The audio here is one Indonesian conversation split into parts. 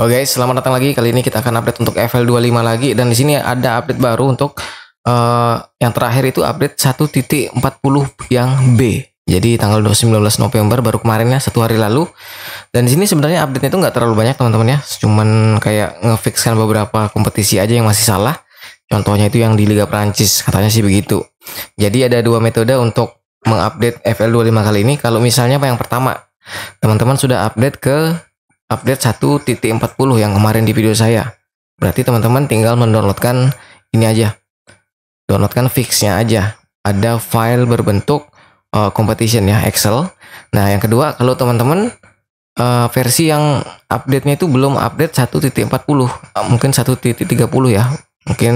Oke guys, selamat datang lagi. Kali ini kita akan update untuk FL25 lagi dan di sini ada update baru untuk uh, yang terakhir itu update 1.40 yang B. Jadi tanggal 19 November baru kemarin ya satu hari lalu. Dan di sini sebenarnya update itu nggak terlalu banyak teman-teman ya. Cuman kayak ngefixkan beberapa kompetisi aja yang masih salah. Contohnya itu yang di Liga Prancis katanya sih begitu. Jadi ada dua metode untuk mengupdate FL25 kali ini. Kalau misalnya apa yang pertama, teman-teman sudah update ke update 1.40 yang kemarin di video saya. Berarti teman-teman tinggal mendownloadkan ini aja. Downloadkan fixnya aja. Ada file berbentuk uh, competition ya Excel. Nah yang kedua kalau teman-teman uh, versi yang update-nya itu belum update 1.40 uh, eh, mungkin 1.30 ya mungkin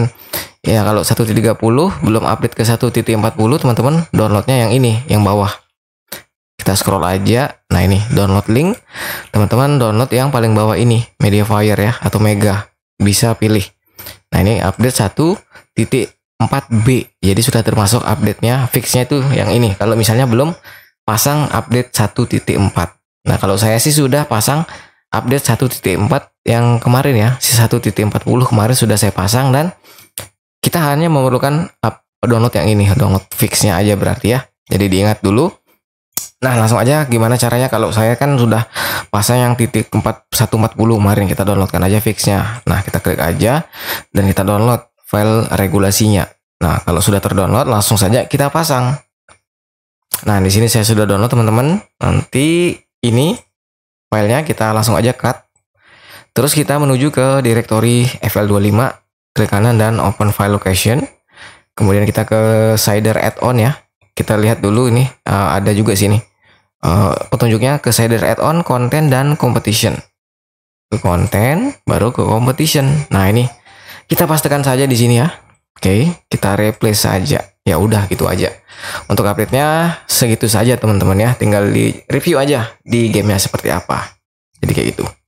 ya kalau 1.30 belum update ke 1.40 teman-teman downloadnya yang ini yang bawah kita scroll aja nah ini download link teman-teman download yang paling bawah ini MediaFire ya atau mega bisa pilih nah ini update satu titik 4B jadi sudah termasuk update-nya fixnya itu yang ini kalau misalnya belum pasang update 1.4 nah kalau saya sih sudah pasang update 1.4 yang kemarin ya si 1.40 kemarin sudah saya pasang dan kita hanya memerlukan download yang ini download fixnya aja berarti ya jadi diingat dulu Nah langsung aja gimana caranya kalau saya kan sudah pasang yang titik 4140 kemarin kita downloadkan aja fixnya. Nah kita klik aja dan kita download file regulasinya. Nah kalau sudah terdownload langsung saja kita pasang. Nah di sini saya sudah download teman-teman. Nanti ini filenya kita langsung aja cut. Terus kita menuju ke direktori FL25, klik kanan dan open file location. Kemudian kita ke Cider add-on ya. Kita lihat dulu ini eh, ada juga sini petunjuknya ke shader add-on, konten dan competition. Ke konten, baru ke competition. Nah ini kita pastikan saja di sini ya. Oke, kita replace saja. Ya udah gitu aja. Untuk update-nya segitu saja teman-teman ya. Tinggal di review aja di gamenya seperti apa. Jadi kayak gitu.